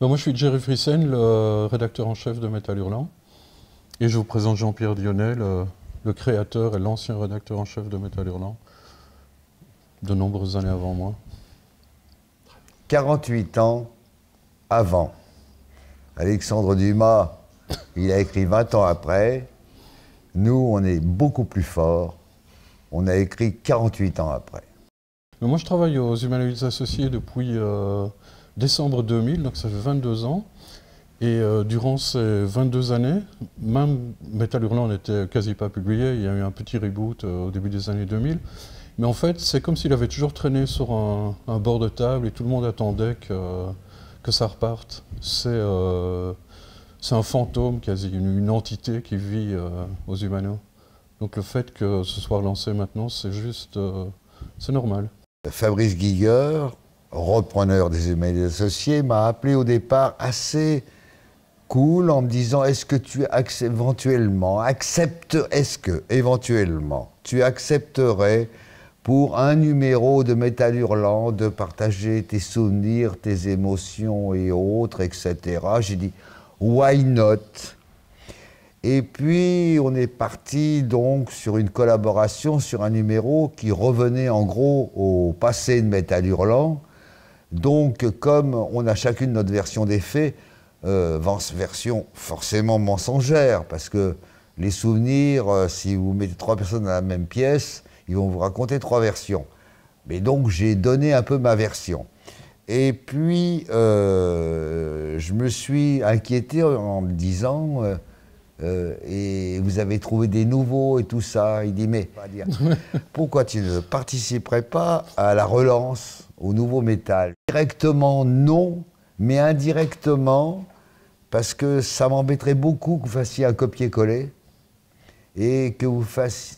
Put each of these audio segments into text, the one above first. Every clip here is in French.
Bah, moi je suis Jerry Frissen, le rédacteur en chef de Métal Hurlant. Et je vous présente Jean-Pierre Dionnet, euh, le, créateur et l'ancien rédacteur en chef de Métal Hurlant, de nombreuses années avant moi. 48 ans avant. Alexandre Dumas, il a écrit 20 ans après. Nous, on est beaucoup plus forts. On a écrit 48 ans après. moi, je travaille aux Humanoïdes Associés depuis euh, décembre 2000, donc ça fait 22 ans. Et euh, durant ces 22 années, même Metal Hurlant n'était quasi pas publié, il y a eu un petit reboot euh, au début des années 2000. Mais en fait, c'est comme s'il avait toujours traîné sur un, bord de table et tout le monde attendait que, que ça reparte. C'est euh, un fantôme quasi, une, entité qui vit euh, aux humano. Donc le fait que ce soit relancé maintenant, c'est juste, c'est normal. Fabrice Guillard, repreneur des humains des associés, m'a appelé au départ assez cool en me disant est-ce que tu éventuellement est-ce que éventuellement tu accepterais pour un numéro de Métal Hurlant de partager tes souvenirs, tes émotions et autres, etc. J'ai dit why not et puis on est parti donc sur une collaboration sur un numéro qui revenait en gros au passé de Métal Hurlant donc, comme on a chacune notre version des faits, euh, version forcément mensongère, parce que les souvenirs, euh, si vous mettez trois personnes dans la même pièce, ils vont vous raconter trois versions. Mais donc, j'ai donné un peu ma version. Et puis, euh, je me suis inquiété en me disant, euh, et vous avez trouvé des nouveaux et tout ça. Il dit, mais pourquoi tu ne participerais pas à la relance au nouveau métal. Directement, non, mais indirectement, parce que ça m'embêterait beaucoup que vous fassiez un copier-coller et que vous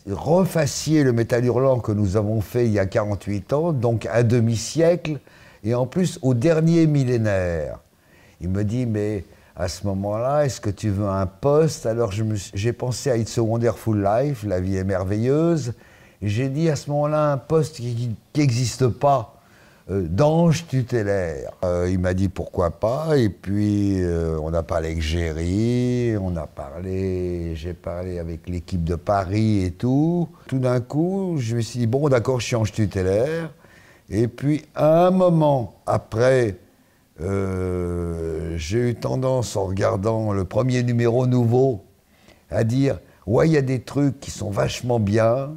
refassiez le métal hurlant que nous avons fait il y a 48 ans, donc un demi-siècle, et en plus au dernier millénaire. Il me dit, mais à ce moment-là, est-ce que tu veux un poste Alors j'ai pensé à It's a Wonderful Life, la vie est merveilleuse. J'ai dit à ce moment-là un poste qui n'existe pas euh, d'ange tutélaire. Euh, il m'a dit pourquoi pas, et puis euh, on a parlé avec Géry, on a parlé, j'ai parlé avec l'équipe de Paris et tout. Tout d'un coup, je me suis dit, bon d'accord, je suis ange tutélaire. Et puis un moment après, j'ai eu tendance, en regardant le premier numéro nouveau, à dire, ouais, il y a des trucs qui sont vachement bien,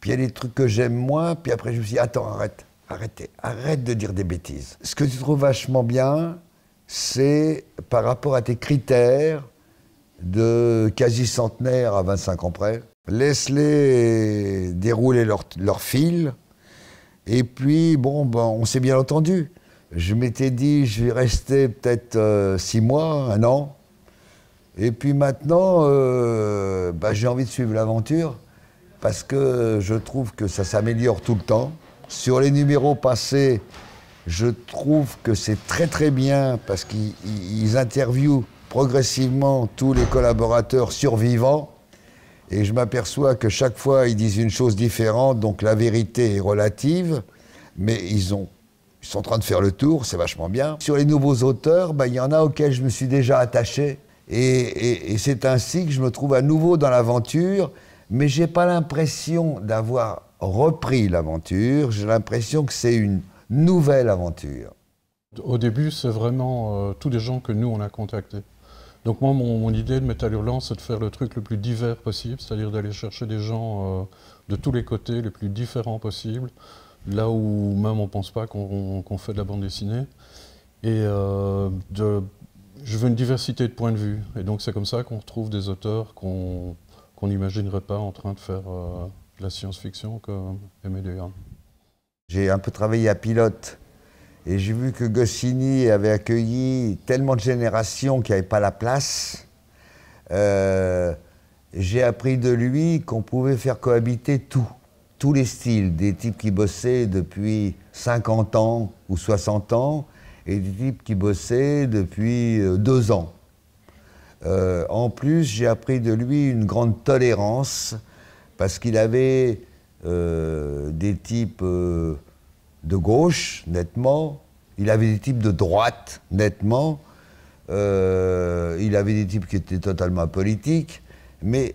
puis il y a des trucs que j'aime moins, puis après je me suis dit, attends, arrête arrêtez, arrête de dire des bêtises. Ce que tu trouves vachement bien, c'est par rapport à tes critères de quasi-centenaire à 25 ans près, laisse-les dérouler leur, fil. Et puis, bon, ben, on s'est bien entendu. Je m'étais dit, je vais rester peut-être euh, six mois, un an. Et puis maintenant, euh, ben, j'ai envie de suivre l'aventure parce que je trouve que ça s'améliore tout le temps. Sur les numéros passés, je trouve que c'est très très bien parce qu'ils interviewent progressivement tous les collaborateurs survivants et je m'aperçois que chaque fois ils disent une chose différente, donc la vérité est relative, mais ils, sont en train de faire le tour, c'est vachement bien. Sur les nouveaux auteurs, bah, il y en a auxquels je me suis déjà attaché et c'est ainsi que je me trouve à nouveau dans l'aventure mais j'ai pas l'impression d'avoir repris l'aventure, j'ai l'impression que c'est une nouvelle aventure. Au début, c'est vraiment euh, tous les gens que nous, on a contactés. Donc moi, mon, idée de Metal Hurlant, c'est de faire le truc le plus divers possible, c'est-à-dire d'aller chercher des gens euh, de tous les côtés, les plus différents possibles, là où même on ne pense pas qu'on fait de la bande dessinée. Et euh, je veux une diversité de points de vue. Et donc c'est comme ça qu'on retrouve des auteurs qu'on qu'on n'imaginerait pas en train de faire euh, de la science-fiction comme Emmanuel. J'ai un peu travaillé à pilote et j'ai vu que Goscinny avait accueilli tellement de générations qui n'avaient pas la place. Euh, j'ai appris de lui qu'on pouvait faire cohabiter tout, tous les styles, des types qui bossaient depuis 50 ans ou 60 ans et des types qui bossaient depuis euh, deux ans. Euh, en plus, j'ai appris de lui une grande tolérance parce qu'il avait euh, des types euh, de gauche, nettement. Il avait des types de droite, nettement. il avait des types qui étaient totalement politiques. Mais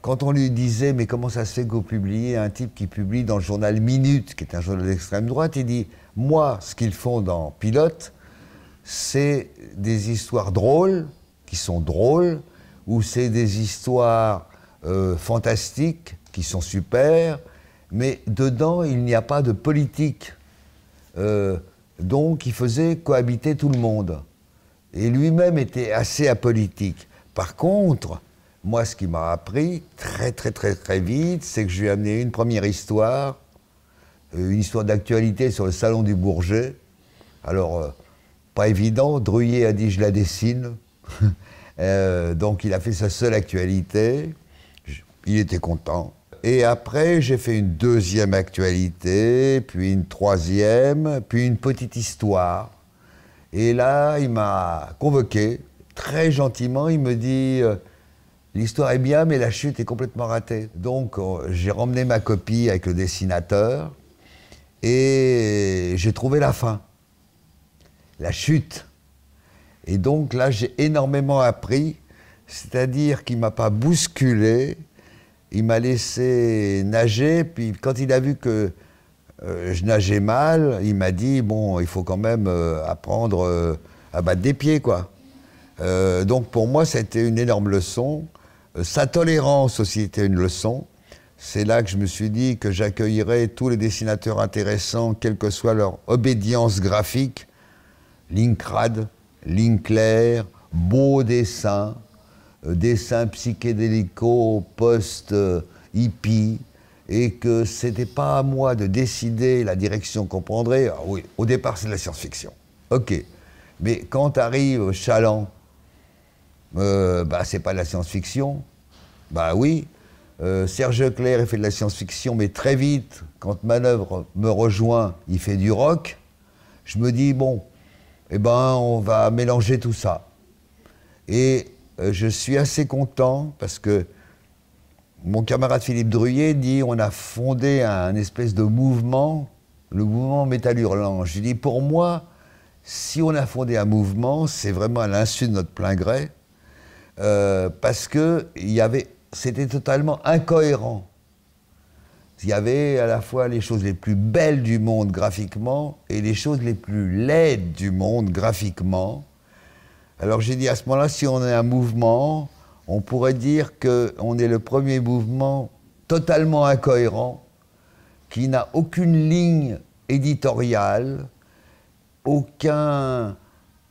quand on lui disait Mais comment ça se fait que vous publiez un type qui publie dans le journal Minute, qui est un journal d'extrême droite, il dit Moi, ce qu'ils font dans Pilote, c'est des histoires drôles qui sont drôles, ou c'est des histoires euh, fantastiques qui sont super, mais dedans, il n'y a pas de politique. Euh, donc, il faisait cohabiter tout le monde. Et lui-même était assez apolitique. Par contre, moi, ce qui m'a appris très, très, très, très vite, c'est que je lui ai amené une première histoire, euh, une histoire d'actualité sur le salon du Bourget. Alors, euh, pas évident, Druyer a dit je la dessine. Euh, donc il a fait sa seule actualité. Il était content. Et après, j'ai fait une deuxième actualité, puis une troisième, puis une petite histoire. Et là, il m'a convoqué, très gentiment, il me dit euh, L'histoire est bien, mais la chute est complètement ratée. Donc, euh, j'ai ramené ma copie avec le dessinateur et j'ai trouvé la fin. La chute. Et donc là, j'ai énormément appris, c'est-à-dire qu'il ne m'a pas bousculé, il m'a laissé nager, puis quand il a vu que euh, je nageais mal, il m'a dit, bon, il faut quand même euh, apprendre euh, à battre des pieds, quoi. donc pour moi, c'était une énorme leçon. Sa tolérance aussi était une leçon. C'est là que je me suis dit que j'accueillerais tous les dessinateurs intéressants, quelle que soit leur obédience graphique, Linkrad, Linclair, claires, beau dessin, dessins euh, dessin psychédélico post-hippie, euh, et que ce c'était pas à moi de décider la direction qu'on prendrait. Ah oui, au départ, c'est de la science-fiction. OK. Mais quand arrive Chaland, euh, bah, c'est pas de la science-fiction. Bah oui. Serge Clair, il fait de la science-fiction, mais très vite, quand Manœuvre me rejoint, il fait du rock. Je me dis, bon, eh ben, on va mélanger tout ça. Et euh, je suis assez content parce que mon camarade Philippe Druyer dit on a fondé un, espèce de mouvement, le mouvement métal hurlant. Je dis pour moi, si on a fondé un mouvement, c'est vraiment à l'insu de notre plein gré, euh, parce que c'était totalement incohérent. Il y avait à la fois les choses les plus belles du monde graphiquement et les choses les plus laides du monde graphiquement. Alors j'ai dit à ce moment-là, si on est un mouvement, on pourrait dire qu'on est le premier mouvement totalement incohérent, qui n'a aucune ligne éditoriale, aucun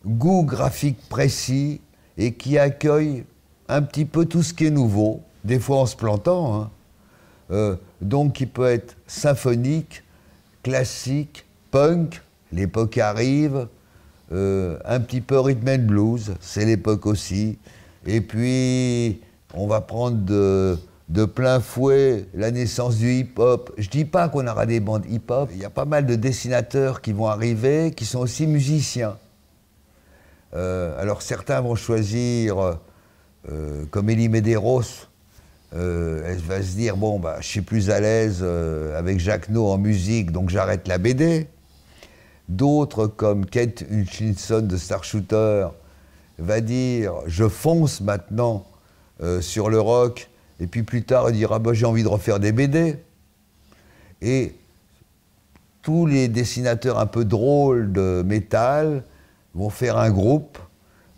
goût graphique précis et qui accueille un petit peu tout ce qui est nouveau, des fois en se plantant. Hein. Euh, donc qui peut être symphonique, classique, punk, l'époque arrive, euh, un petit peu rhythm and blues, c'est l'époque aussi. Et puis, on va prendre de, plein fouet la naissance du hip-hop. Je ne dis pas qu'on aura des bandes hip-hop, il y a pas mal de dessinateurs qui vont arriver, qui sont aussi musiciens. Euh, alors certains vont choisir, comme Elie Medeiros, euh, elle va se dire bon bah je suis plus à l'aise euh, avec Jacques No en musique donc j'arrête la BD. D'autres comme Kate Hutchinson de Star Shooter va dire je fonce maintenant euh, sur le rock et puis plus tard elle dira bah, j'ai envie de refaire des BD. Et tous les dessinateurs un peu drôles de métal vont faire un groupe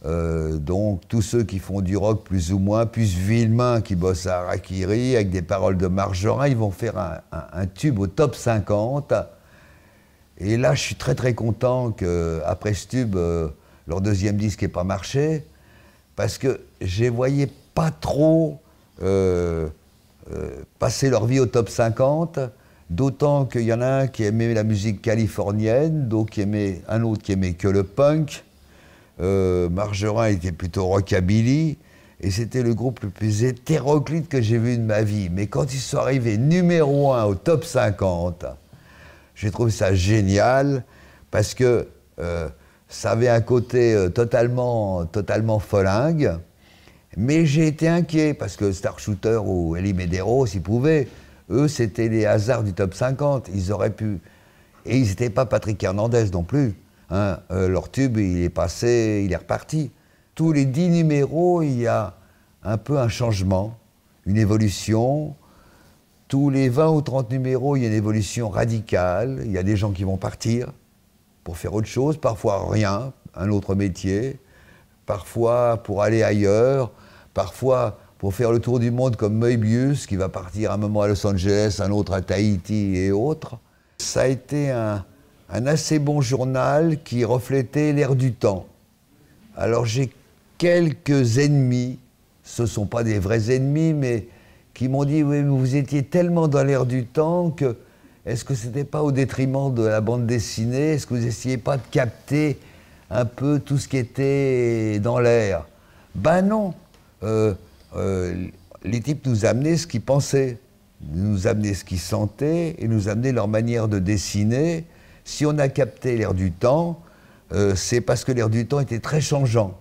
euh, donc tous ceux qui font du rock plus ou moins, plus Villemain qui bosse à Rakiri avec des paroles de Marjorin, ils vont faire un, tube au top 50. Et là, je suis très très content qu'après ce tube, euh, leur deuxième disque n'ait pas marché, parce que je voyais pas trop euh, passer leur vie au top 50. D'autant qu'il y en a un qui aimait la musique californienne, d'autres un autre qui aimait que le punk, euh, Margerin était plutôt rockabilly. Et c'était le groupe le plus hétéroclite que j'ai vu de ma vie. Mais quand ils sont arrivés numéro un au top 50, j'ai trouvé ça génial parce que euh, ça avait un côté euh, totalement, totalement folingue. Mais j'ai été inquiet parce que Star Shooter ou Elie Medeiros, s'ils pouvaient, eux, c'était les hasards du top 50. Ils auraient pu. Et ils n'étaient pas Patrick Hernandez non plus. Hein, euh, leur tube, il est passé, il est reparti. Tous les dix numéros, il y a un peu un changement, une évolution. Tous les 20 ou 30 numéros, il y a une évolution radicale. Il y a des gens qui vont partir pour faire autre chose, parfois rien, un autre métier, parfois pour aller ailleurs, parfois pour faire le tour du monde comme Moebius, qui va partir un moment à Los Angeles, un autre à Tahiti et autres. Ça a été un, un assez bon journal qui reflétait l'air du temps. Alors j'ai quelques ennemis, ce ne sont pas des vrais ennemis, mais qui m'ont dit Oui, vous étiez tellement dans l'air du temps que est-ce que ce n'était pas au détriment de la bande dessinée Est-ce que vous n'essayez pas de capter un peu tout ce qui était dans l'air Ben non euh, euh, Les types nous amenaient ce qu'ils pensaient, nous amenaient ce qu'ils sentaient et nous amenaient leur manière de dessiner si on a capté l'air du temps, euh, c'est parce que l'air du temps était très changeant.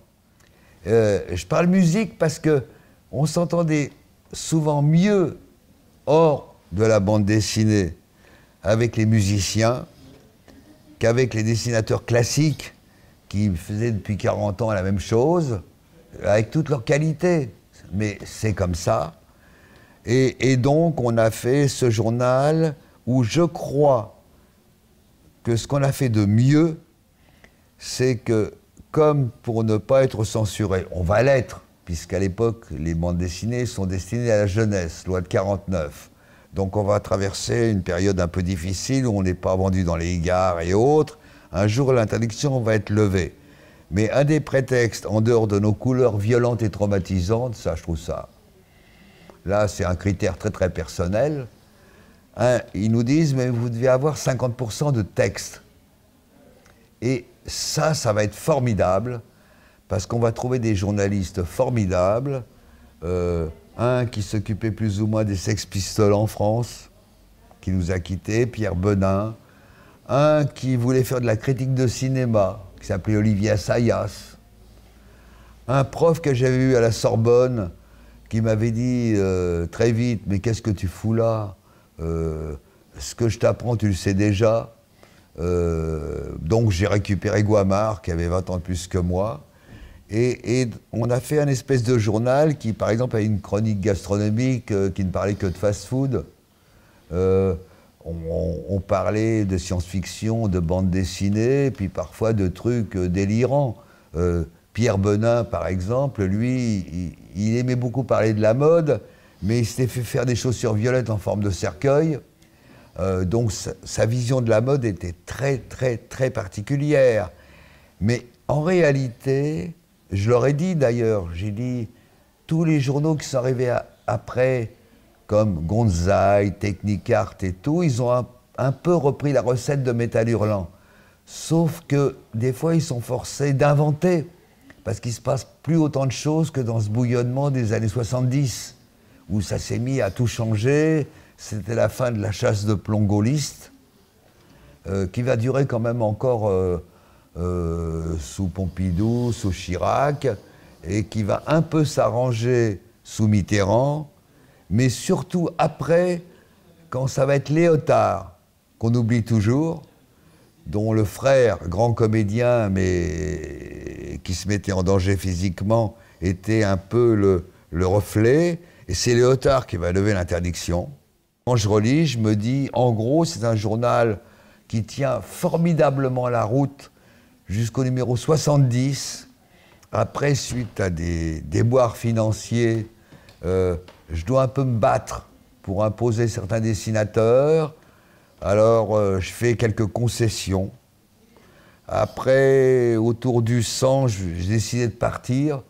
Euh, je parle musique parce que on s'entendait souvent mieux hors de la bande dessinée avec les musiciens qu'avec les dessinateurs classiques qui faisaient depuis 40 ans la même chose, avec toutes leurs qualités. Mais c'est comme ça. et, donc on a fait ce journal où je crois que ce qu'on a fait de mieux, c'est que, comme pour ne pas être censuré, on va l'être, puisqu'à l'époque, les bandes dessinées sont destinées à la jeunesse, loi de 49. Donc on va traverser une période un peu difficile où on n'est pas vendu dans les gares et autres. Un jour, l'interdiction va être levée. Mais un des prétextes, en dehors de nos couleurs violentes et traumatisantes, ça, je trouve ça. Là, c'est un critère très très personnel. Hein, ils nous disent, mais vous devez avoir 50% de texte. Et ça, ça va être formidable, parce qu'on va trouver des journalistes formidables. Euh, un qui s'occupait plus ou moins des sex-pistoles en France, qui nous a quittés, Pierre Benin. Un qui voulait faire de la critique de cinéma, qui s'appelait Olivier Sayas Un prof que j'avais eu à la Sorbonne, qui m'avait dit euh, très vite, mais qu'est-ce que tu fous là euh, ce que je t'apprends, tu le sais déjà. Euh, donc j'ai récupéré Guamard, qui avait 20 ans de plus que moi. Et, on a fait un espèce de journal qui, par exemple, a une chronique gastronomique euh, qui ne parlait que de fast-food. On, parlait de science-fiction, de bande dessinée, puis parfois de trucs délirants. Pierre Benin, par exemple, lui, il aimait beaucoup parler de la mode, mais il s'était fait faire des chaussures violettes en forme de cercueil. Euh, donc sa vision de la mode était très, très, très particulière. Mais en réalité, je leur ai dit d'ailleurs, j'ai dit, tous les journaux qui sont arrivés après, comme technique Technicart et tout, ils ont un, peu repris la recette de Métal Hurlant. Sauf que des fois, ils sont forcés d'inventer, parce qu'il se passe plus autant de choses que dans ce bouillonnement des années 70 où ça s'est mis à tout changer. C'était la fin de la chasse de plomb euh, qui va durer quand même encore euh, euh, sous Pompidou, sous Chirac, et qui va un peu s'arranger sous Mitterrand, mais surtout après, quand ça va être Léotard, qu'on oublie toujours, dont le frère, grand comédien, mais qui se mettait en danger physiquement, était un peu le reflet, et c'est Léotard qui va lever l'interdiction. Quand je relis, je me dis, en gros, c'est un journal qui tient formidablement la route jusqu'au numéro 70. Après, suite à des déboires financiers, euh, je dois un peu me battre pour imposer certains dessinateurs. Alors, euh, je fais quelques concessions. Après, autour du 100, j'ai décidé de partir.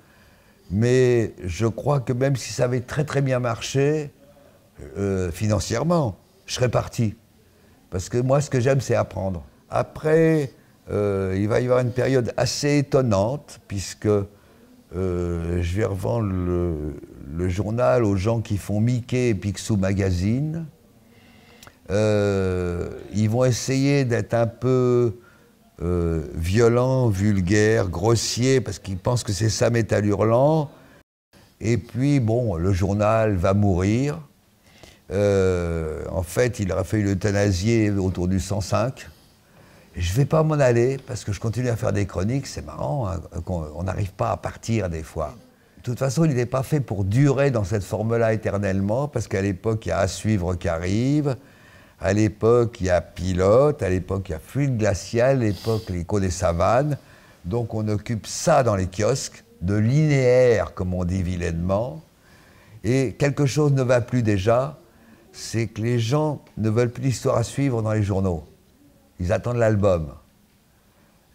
Mais je crois que même si ça avait très très bien marché, euh, financièrement, je serais parti. Parce que moi, ce que j'aime, c'est apprendre. Après, euh, il va y avoir une période assez étonnante, puisque euh, je vais revendre le, le, journal aux gens qui font Mickey et Picsou Magazine. ils vont essayer d'être un peu euh, violent, vulgaire, grossier, parce qu'il pense que c'est ça métal hurlant. Et puis, bon, le journal va mourir. Euh, en fait, il aurait fallu l'euthanasier autour du 105. Je ne vais pas m'en aller parce que je continue à faire des chroniques, c'est marrant, hein, on n'arrive pas à partir des fois. De toute façon, il n'est pas fait pour durer dans cette forme-là éternellement, parce qu'à l'époque, il y a à suivre qui arrive, à l'époque, il y a Pilote, à l'époque, il y a Fluide Glacial, à l'époque, l'écho des savanes. Donc, on occupe ça dans les kiosques, de linéaire, comme on dit vilainement. Et quelque chose ne va plus déjà, c'est que les gens ne veulent plus d'histoire à suivre dans les journaux. Ils attendent l'album.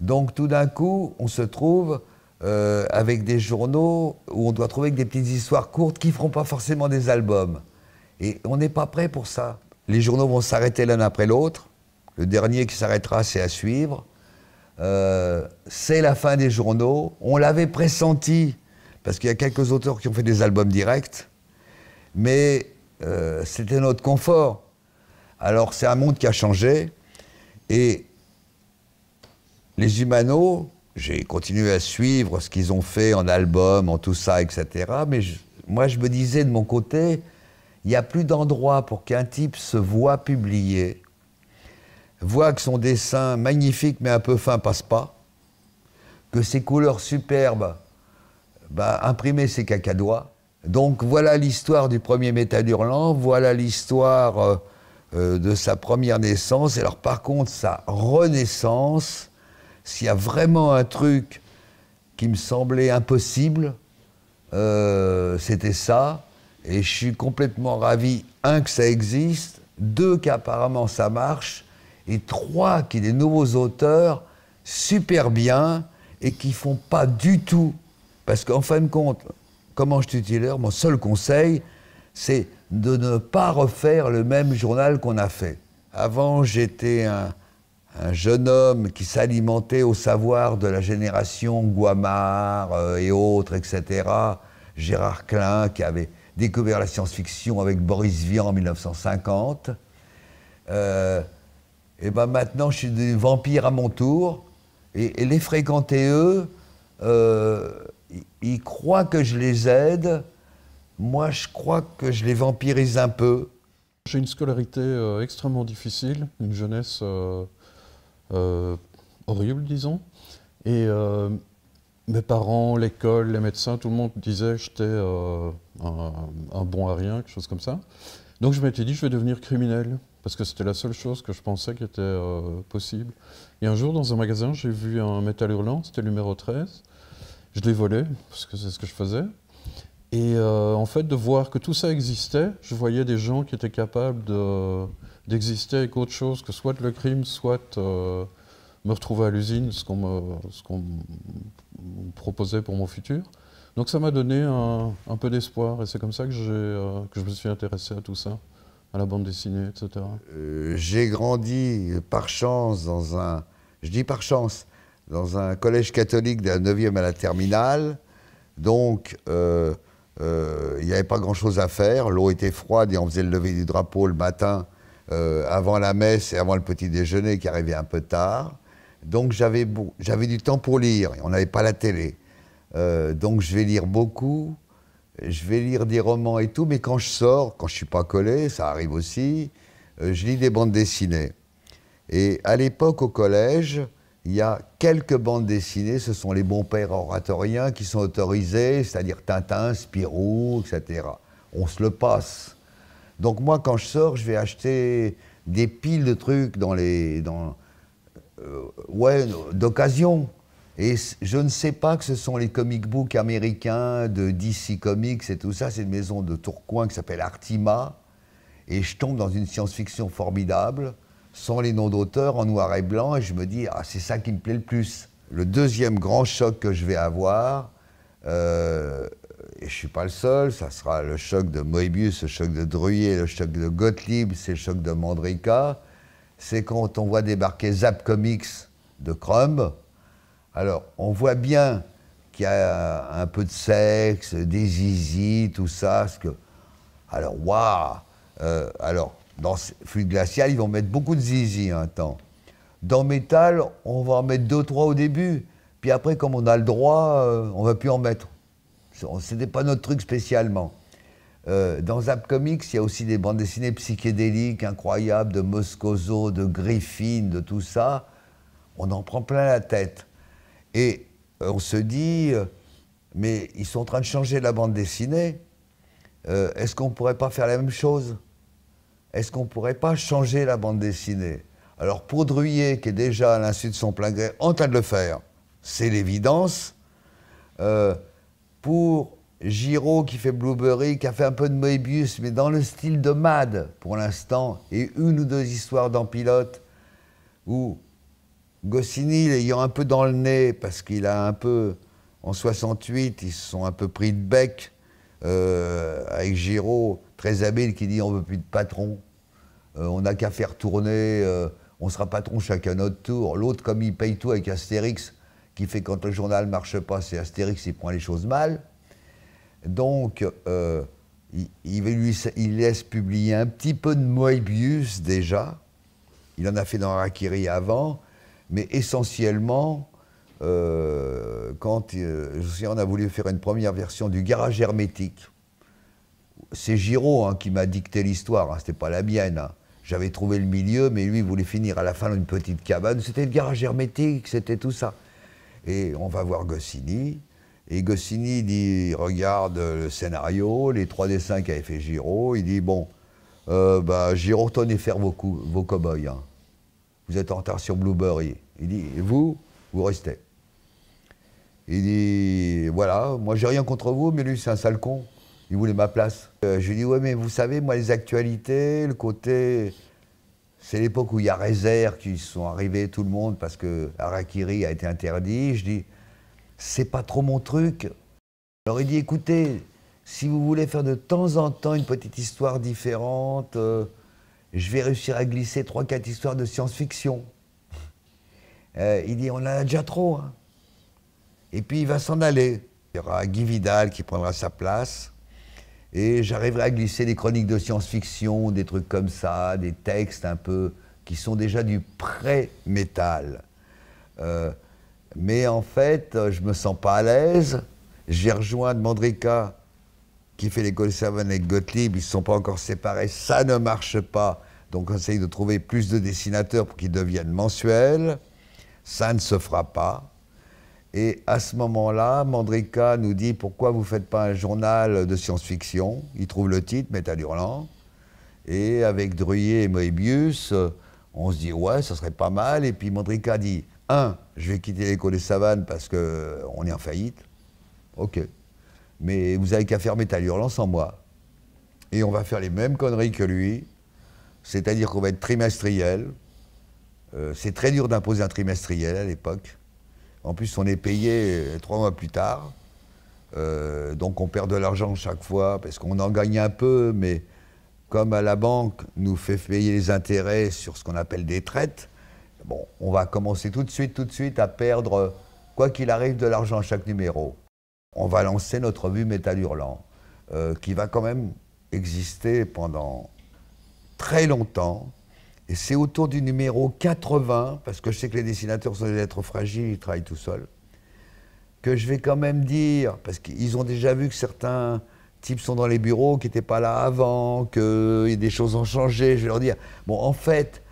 Donc tout d'un coup, on se trouve euh, avec des journaux où on doit trouver des petites histoires courtes qui ne feront pas forcément des albums. Et on n'est pas prêt pour ça. Les journaux vont s'arrêter l'un après l'autre. Le dernier qui s'arrêtera, c'est à suivre. Euh, c'est la fin des journaux. On l'avait pressenti, parce qu'il y a quelques auteurs qui ont fait des albums directs, mais euh, c'était notre confort. Alors c'est un monde qui a changé, et les humanos, j'ai continué à suivre ce qu'ils ont fait en album, en tout ça, etc. Mais moi, je me disais de mon côté, il n'y a plus d'endroit pour qu'un type se voit publier, voit que son dessin magnifique mais un peu fin passe pas, que ses couleurs superbes, bah, imprimer ses cacadois. Donc voilà l'histoire du premier métal hurlant, voilà l'histoire euh, euh, de sa première naissance. alors par contre, sa renaissance, s'il y a vraiment un truc qui me semblait impossible, euh, c'était ça. Et je suis complètement ravi, un, que ça existe, deux, qu'apparemment ça marche, et trois, qu'il y ait des nouveaux auteurs super bien et qui font pas du tout. Parce qu'en fin de compte, comment je t'utilise mon seul conseil, c'est de ne pas refaire le même journal qu'on a fait. Avant, j'étais un, un, jeune homme qui s'alimentait au savoir de la génération Guamard euh, et autres, etc. Gérard Klein, qui avait découvert la science-fiction avec Boris Vian en 1950. Euh, et ben maintenant, je suis des vampires à mon tour. Et, les fréquenter, eux, ils euh, croient que je les aide. Moi, je crois que je les vampirise un peu. J'ai une scolarité euh, extrêmement difficile, une jeunesse horrible, disons. Et mes parents, l'école, les médecins, tout le monde disait que j'étais euh, un, bon à rien, quelque chose comme ça. Donc je m'étais dit, je vais devenir criminel, parce que c'était la seule chose que je pensais qui était euh, possible. Et un jour, dans un magasin, j'ai vu un métal hurlant, c'était le numéro 13. Je l'ai volé, parce que c'est ce que je faisais. Et euh, en fait, de voir que tout ça existait, je voyais des gens qui étaient capables d'exister avec autre chose que soit le crime, soit me retrouver à l'usine, ce qu'on me, ce proposait pour mon futur. Donc ça m'a donné un, peu d'espoir et c'est comme ça euh, que, je me suis intéressé à tout ça, à la bande dessinée, etc. Euh, j'ai grandi par chance dans un, je dis par chance, dans un collège catholique de la 9e à la terminale. Donc euh, il n'y avait pas grand-chose à faire, l'eau était froide et on faisait le lever du drapeau le matin avant la messe et avant le petit déjeuner qui arrivait un peu tard. Donc j'avais j'avais du temps pour lire. On n'avait pas la télé. Euh, donc je vais lire beaucoup. Je vais lire des romans et tout. Mais quand je sors, quand je suis pas collé, ça arrive aussi. Euh, je lis des bandes dessinées. Et à l'époque au collège, il y a quelques bandes dessinées. Ce sont les bons pères oratoriens qui sont autorisés, c'est-à-dire Tintin, Spirou, etc. On se le passe. Donc moi, quand je sors, je vais acheter des piles de trucs dans les euh, ouais, d'occasion. Et je ne sais pas que ce sont les comic books américains de DC Comics et tout ça. C'est une maison de Tourcoing qui s'appelle Artima. Et je tombe dans une science-fiction formidable, sans les noms d'auteurs, en noir et blanc. Et je me dis, ah, c'est ça qui me plaît le plus. Le deuxième grand choc que je vais avoir, euh, et je ne suis pas le seul, ça sera le choc de Moebius, le choc de Druyer, le choc de Gottlieb, c'est le choc de Mandrika c'est quand on voit débarquer Zap Comics de Chrome. Alors, on voit bien qu'il y a un peu de sexe, des zizi, tout ça. que... Alors, waouh euh, Alors, dans flux Glacial, ils vont mettre beaucoup de zizi un hein, temps. Dans Métal, on va en mettre deux, trois au début. Puis après, comme on a le droit, euh, on va plus en mettre. Ce n'était pas notre truc spécialement. Euh, dans Zap Comics, il y a aussi des bandes dessinées psychédéliques incroyables de Moscoso, de Griffin, de tout ça. On en prend plein la tête. Et euh, on se dit, euh, mais ils sont en train de changer la bande dessinée. Est-ce qu'on ne pourrait pas faire la même chose Est-ce qu'on ne pourrait pas changer la bande dessinée Alors pour Druyer, qui est déjà à l'insu de son plein gré, en train de le faire, c'est l'évidence. pour Giraud qui fait Blueberry, qui a fait un peu de Moebius, mais dans le style de Mad pour l'instant, et une ou deux histoires dans Pilote, où Goscinny, l'ayant un peu dans le nez, parce qu'il a un peu. En 68, ils se sont un peu pris de bec euh, avec Giraud, très habile, qui dit on veut plus de patron, euh, on n'a qu'à faire tourner, euh, on sera patron chacun notre tour. L'autre, comme il paye tout avec Astérix, qui fait quand le journal marche pas, c'est Astérix, il prend les choses mal. Donc, euh, il, laisse publier un petit peu de Moebius déjà. Il en a fait dans Rakiri avant, mais essentiellement, euh, quand euh, on a voulu faire une première version du garage hermétique, c'est Giraud hein, qui m'a dicté l'histoire, hein, n'était pas la mienne. Hein. J'avais trouvé le milieu, mais lui voulait finir à la fin dans une petite cabane. C'était le garage hermétique, c'était tout ça. Et on va voir Goscinny, et Goscinny dit, regarde le scénario, les trois dessins qu'avait fait Giraud. Il dit, bon, euh, bah, Giraud, tenez faire vos, vos cow-boys. Hein. Vous êtes en retard sur Blueberry. Il dit, vous, vous restez. Il dit, voilà, moi j'ai rien contre vous, mais lui c'est un sale con. Il voulait ma place. Euh, je lui dis, « ouais, mais vous savez, moi les actualités, le côté... C'est l'époque où il y a réserve qui sont arrivés, tout le monde, parce que Arakiri a été interdit. Je dis, c'est pas trop mon truc. Alors il dit écoutez, si vous voulez faire de temps en temps une petite histoire différente, euh, je vais réussir à glisser trois, quatre histoires de science-fiction. Euh, il dit on en a déjà trop. Hein. Et puis il va s'en aller. Il y aura Guy Vidal qui prendra sa place. Et j'arriverai à glisser des chroniques de science-fiction, des trucs comme ça, des textes un peu qui sont déjà du pré-métal. Euh, mais en fait, euh, je me sens pas à l'aise. J'ai rejoint Mandrika, qui fait l'école savan avec Gottlieb, ils ne sont pas encore séparés, ça ne marche pas. Donc on essaye de trouver plus de dessinateurs pour qu'ils deviennent mensuels. Ça ne se fera pas. Et à ce moment-là, Mandrika nous dit pourquoi vous ne faites pas un journal de science-fiction Il trouve le titre, Métal Et avec Druyer et Moebius, euh, on se dit ouais, ça serait pas mal. Et puis Mandrika dit un, je vais quitter l'école des savanes parce qu'on est en faillite. Ok. Mais vous avez qu'à faire ta en en moi. Et on va faire les mêmes conneries que lui. C'est-à-dire qu'on va être trimestriel. Euh, c'est très dur d'imposer un trimestriel à l'époque. En plus, on est payé euh, trois mois plus tard. Euh, donc on perd de l'argent chaque fois parce qu'on en gagne un peu, mais comme à la banque nous fait payer les intérêts sur ce qu'on appelle des traites, bon, on va commencer tout de suite, tout de suite à perdre, quoi qu'il arrive, de l'argent à chaque numéro. On va lancer notre vue Métal Hurlant, euh, qui va quand même exister pendant très longtemps. Et c'est autour du numéro 80, parce que je sais que les dessinateurs sont des êtres fragiles, ils travaillent tout seuls, que je vais quand même dire, parce qu'ils ont déjà vu que certains types sont dans les bureaux, qui n'étaient pas là avant, que des choses ont changé, je vais leur dire, bon, en fait,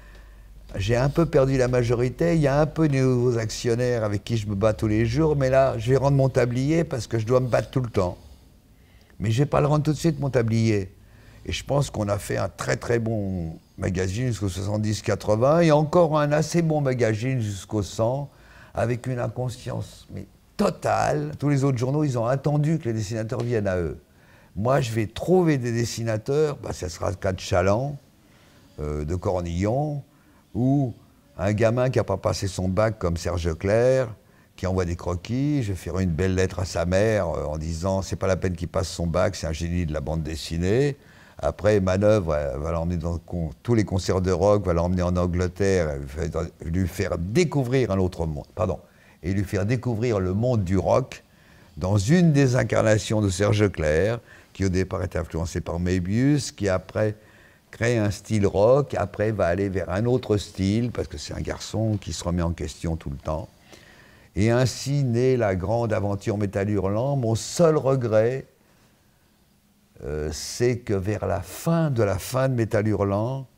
j'ai un peu perdu la majorité, il y a un peu de nouveaux actionnaires avec qui je me bats tous les jours, mais là, je vais rendre mon tablier parce que je dois me battre tout le temps. Mais je ne vais pas le rendre tout de suite, mon tablier. Et je pense qu'on a fait un très très bon magazine jusqu'au 70-80 et encore un assez bon magazine jusqu'au 100 avec une inconscience mais totale. Tous les autres journaux, ils ont attendu que les dessinateurs viennent à eux. Moi, je vais trouver des dessinateurs, bah, ça sera le cas de Chaland, euh, de Cornillon, ou un gamin qui n'a pas passé son bac comme Serge Claire, qui envoie des croquis, je ferai une belle lettre à sa mère euh, en disant c'est pas la peine qu'il passe son bac, c'est un génie de la bande dessinée. Après, Manœuvre elle va l'emmener dans tous les concerts de rock, va l'emmener en Angleterre, lui faire découvrir un autre monde, pardon, et lui faire découvrir le monde du rock dans une des incarnations de Serge Claire qui au départ était influencé par Mebius, qui après crée un style rock, après va aller vers un autre style, parce que c'est un garçon qui se remet en question tout le temps. Et ainsi naît la grande aventure métal hurlant. Mon seul regret, euh, c'est que vers la fin de la fin de métal hurlant,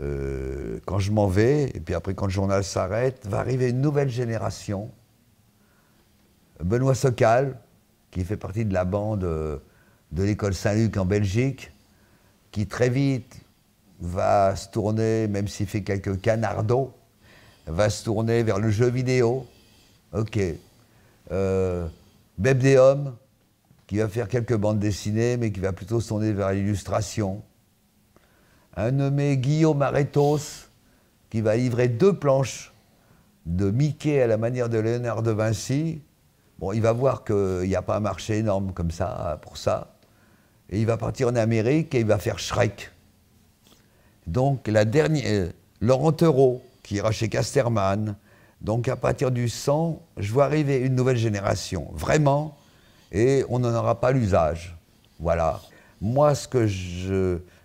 euh, quand je m'en vais, et puis après quand le journal s'arrête, va arriver une nouvelle génération. Benoît Socal, qui fait partie de la bande euh, de l'école Saint-Luc en Belgique, qui très vite va se tourner, même s'il fait quelques canardos, va se tourner vers le jeu vidéo. Ok. Euh, Beb des qui va faire quelques bandes dessinées, mais qui va plutôt se tourner vers l'illustration. Un nommé Guillaume Aretos, qui va livrer deux planches de Mickey à la manière de Léonard de Vinci. Bon, il va voir qu'il n'y a pas un marché énorme comme ça pour ça et il va partir en Amérique et il va faire Shrek. Donc la dernière, euh, Laurent Thoreau qui ira chez Casterman. Donc à partir du sang je vois arriver une nouvelle génération, vraiment, et on n'en aura pas l'usage. Voilà. Moi, ce que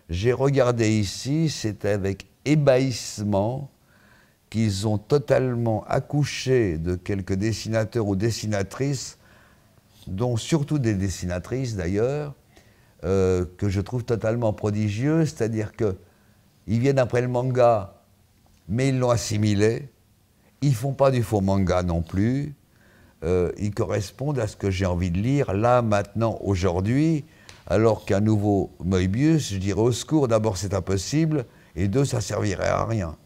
j'ai regardé ici, c'est avec ébahissement qu'ils ont totalement accouché de quelques dessinateurs ou dessinatrices, dont surtout des dessinatrices d'ailleurs, euh, que je trouve totalement prodigieux, c'est-à-dire que ils viennent après le manga, mais ils l'ont assimilé. Ils font pas du faux manga non plus. Euh, ils correspondent à ce que j'ai envie de lire là, maintenant, aujourd'hui. Alors qu'un nouveau Moebius, je dirais au secours, d'abord c'est impossible, et deux, ça servirait à rien.